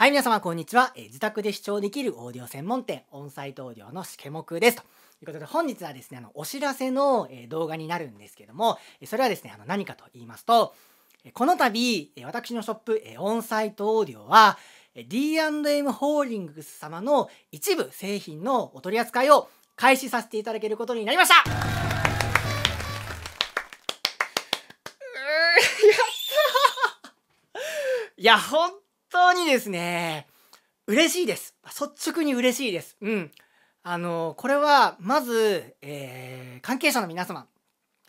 はい、皆様、こんにちは。え自宅で視聴できるオーディオ専門店、オンサイトオーディオのしけもくです。ということで、本日はですね、あの、お知らせの、え動画になるんですけども、それはですね、あの、何かと言いますと、この度、私のショップ、オンサイトオーディオは、D&M ホールディングス様の一部製品のお取り扱いを開始させていただけることになりましたやったいや、と当にですね、嬉しいです。率直に嬉しいです。うん。あの、これは、まず、えー、関係者の皆様。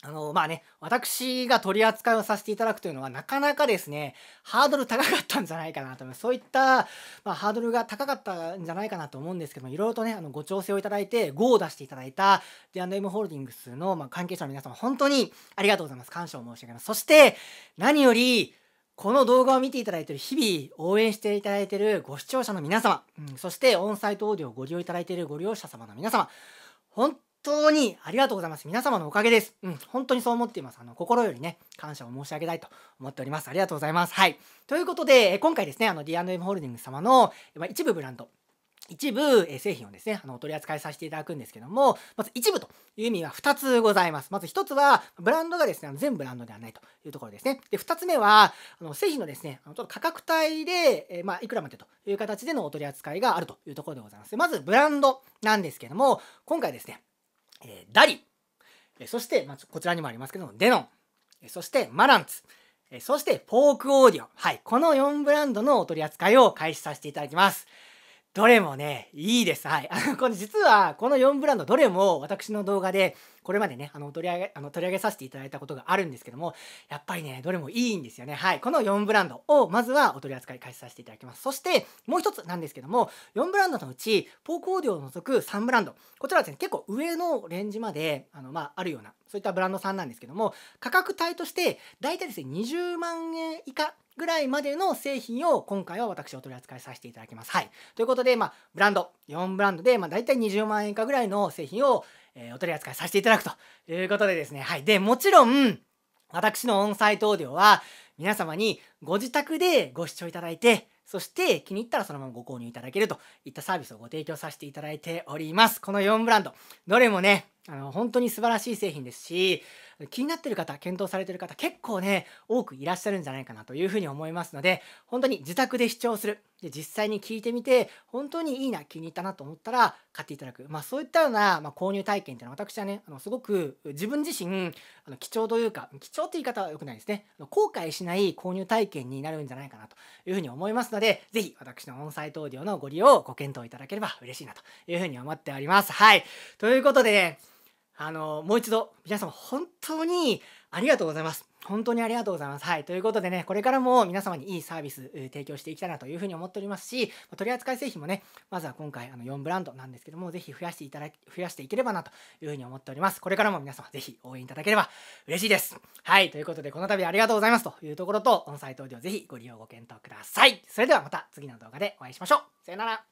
あの、まあね、私が取り扱いをさせていただくというのは、なかなかですね、ハードル高かったんじゃないかなと思います。そういった、まあ、ハードルが高かったんじゃないかなと思うんですけども、いろいろとね、あの、ご調整をいただいて、5を出していただいた、D&M ホールディングスの、まあ、関係者の皆様、本当にありがとうございます。感謝を申し上げます。そして、何より、この動画を見ていただいている日々応援していただいているご視聴者の皆様、うん、そしてオンサイトオーディオをご利用いただいているご利用者様の皆様本当にありがとうございます皆様のおかげです、うん、本当にそう思っていますあの心よりね感謝を申し上げたいと思っておりますありがとうございますはいということで今回ですねあの D&M ホールディングス様の一部ブランド一部、え製品をですね、あの、取り扱いさせていただくんですけども、まず一部という意味は2つございます。まず1つは、ブランドがですね、全ブランドではないというところですね。で、2つ目は、あの製品のですね、あのちょっと価格帯で、えまあ、いくらまでという形でのお取り扱いがあるというところでございます。まず、ブランドなんですけども、今回ですね、えダリ、えそして、まあ、こちらにもありますけども、デノン、えそして、マランツ、えそして、ポークオーディオ。はい、この4ブランドのお取り扱いを開始させていただきます。どれもね、いいです。はい。あの、この実は、この4ブランド、どれも私の動画でこれまでね、あの、取り上げ、あの、取り上げさせていただいたことがあるんですけども、やっぱりね、どれもいいんですよね。はい。この4ブランドを、まずはお取り扱い開始させていただきます。そして、もう一つなんですけども、4ブランドのうち、ポークオーディオを除く3ブランド。こちらはですね、結構上のレンジまで、あの、まあ、あるような、そういったブランドさんなんですけども、価格帯として、大体ですね、20万円以下ぐらいまでの製品を今回は私お取り扱いさせていただきます。はい。ということで、まあ、ブランド、4ブランドで、まあ、大体20万円以下ぐらいの製品をえー、お取り扱いさせていただくということでですね。はい。で、もちろん、私のオンサイトオーディオは、皆様にご自宅でご視聴いただいて、そして気に入ったらそのままご購入いただけるといったサービスをご提供させていただいております。この4ブランド、どれもね、あの本当に素晴らしい製品ですし、気になってる方、検討されてる方、結構ね、多くいらっしゃるんじゃないかなというふうに思いますので、本当に自宅で視聴する。で、実際に聞いてみて、本当にいいな、気に入ったなと思ったら買っていただく。まあそういったような、まあ、購入体験っていうのは私はね、あのすごく自分自身、あの貴重というか、貴重って言い方は良くないですね。後悔しない購入体験になるんじゃないかなというふうに思いますので、ので、ぜひ私のオンサイトオーディオのご利用をご検討いただければ嬉しいなというふうに思っております。はい。ということでね、あの、もう一度皆様本当にありがとうございます。本当にありがとうございます。はい。ということでね、これからも皆様にいいサービス提供していきたいなというふうに思っておりますし、取扱い製品もね、まずは今回あの4ブランドなんですけども、ぜひ増やしていただき、増やしていければなというふうに思っております。これからも皆様ぜひ応援いただければ嬉しいです。はい。ということで、この度ありがとうございますというところと、オンサイトオーディオぜひご利用ご検討ください。それではまた次の動画でお会いしましょう。さよなら。